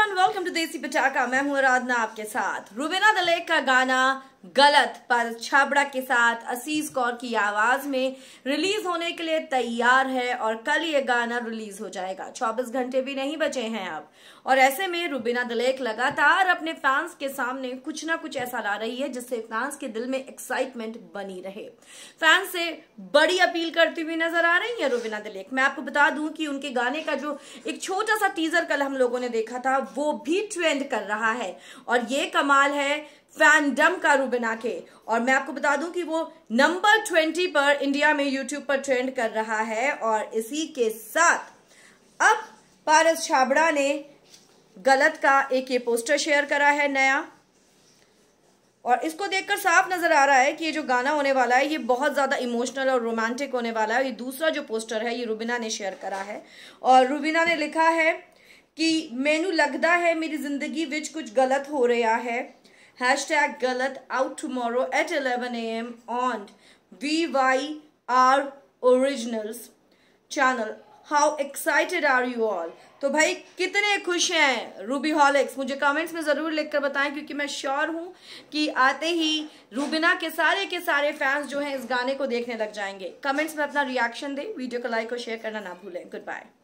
everyone welcome to देसी पटाखा मैं हूं आराधना आपके साथ रुबेना दलेख का गाना गलत पर छाबड़ा के साथ असीज कौर की आवाज में रिलीज होने के लिए तैयार है और कल ये गाना रिलीज हो जाएगा 24 घंटे भी नहीं बचे हैं अब और ऐसे में रुबीना दलेख लगातार अपने फैंस के सामने कुछ ना कुछ ऐसा ला रही है जिससे फैंस के दिल में एक्साइटमेंट बनी रहे फैंस से बड़ी अपील करती हुई नजर आ रही है रुबीना दिलेख मैं आपको बता दूं कि उनके गाने का जो एक छोटा सा टीजर कल हम लोगों ने देखा था वो भी ट्रेंड कर रहा है और ये कमाल है फैंडम कारू बना के और मैं आपको बता दूं कि वो नंबर ट्वेंटी पर इंडिया में यूट्यूब पर ट्रेंड कर रहा है और इसी के साथ अब पारस छाबड़ा ने गलत का एक ये पोस्टर शेयर करा है नया और इसको देखकर साफ नज़र आ रहा है कि ये जो गाना होने वाला है ये बहुत ज़्यादा इमोशनल और रोमांटिक होने वाला है ये दूसरा जो पोस्टर है ये रूबीना ने शेयर करा है और रूबीना ने लिखा है कि मैनू लगता है मेरी जिंदगी विच कुछ गलत हो रहा है हैश टैग गलत out tomorrow at eleven A M on V Y R originals channel how excited are you all तो भाई कितने खुश हैं रूबी हॉलिक्स मुझे कमेंट्स में ज़रूर लिखकर बताएं क्योंकि मैं श्योर हूं कि आते ही रूबिना के सारे के सारे फैंस जो हैं इस गाने को देखने लग जाएंगे कमेंट्स में अपना रिएक्शन दें वीडियो को लाइक और शेयर करना ना भूलें गुड बाय